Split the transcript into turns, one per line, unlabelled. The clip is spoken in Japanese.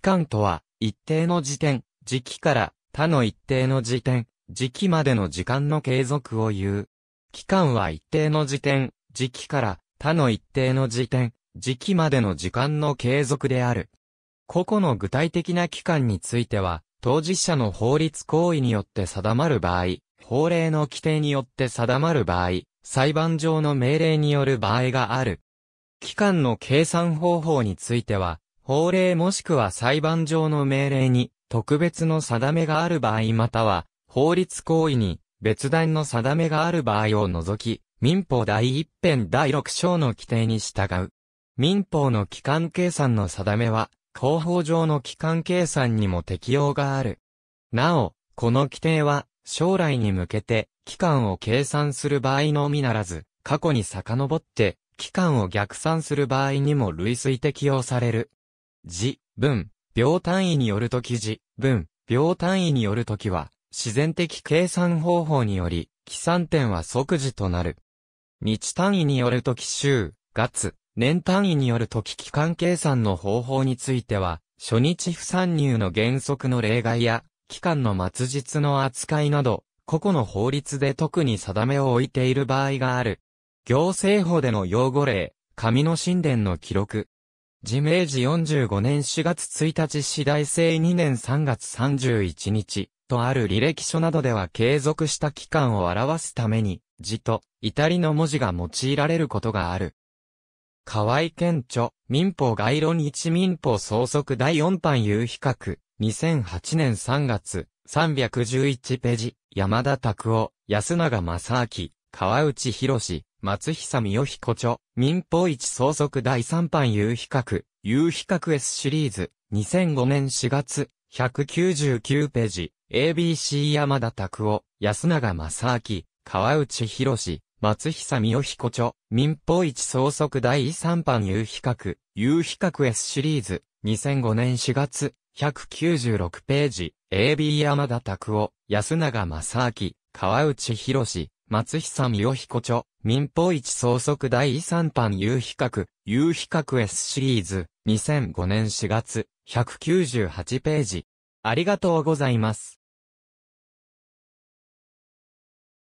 期間とは、一定の時点、時期から他の一定の時点、時期までの時間の継続を言う。期間は一定の時点、時期から他の一定の時点、時期までの時間の継続である。個々の具体的な期間については、当事者の法律行為によって定まる場合、法令の規定によって定まる場合、裁判上の命令による場合がある。期間の計算方法については、法令もしくは裁判上の命令に特別の定めがある場合または、法律行為に別段の定めがある場合を除き、民法第一編第六章の規定に従う。民法の期間計算の定めは、広報上の期間計算にも適用がある。なお、この規定は、将来に向けて、期間を計算する場合のみならず、過去に遡って、期間を逆算する場合にも類推適用される。字、文、秒単位によるとき字、文、秒単位によるときは、自然的計算方法により、起算点は即時となる。日単位によるとき週、月、年単位によるとき期間計算の方法については、初日不参入の原則の例外や、期間の末日の扱いなど、個々の法律で特に定めを置いている場合がある。行政法での用語例、紙の神殿の記録、自明治45年4月1日次第制2年3月31日とある履歴書などでは継続した期間を表すために、字と、至りの文字が用いられることがある。河合県著、民法概論一民法総則第4版有比較、2008年3月、311ページ、山田拓夫、安永正明、川内博士、松久美代彦著、民法一総則第3版有比較、有比較 S シリーズ、2005年4月、199ページ、ABC 山田拓夫、安永正明、川内博士、松久美代彦著、民法一総則第3版有比較、有比較 S シリーズ、2005年4月、196ページ、AB 山田拓夫、安永正明、川内博士、松久美代彦著、民法一総則第3版有比較、有比較 S シリーズ、2005年4月、198ページ。ありがとうございます。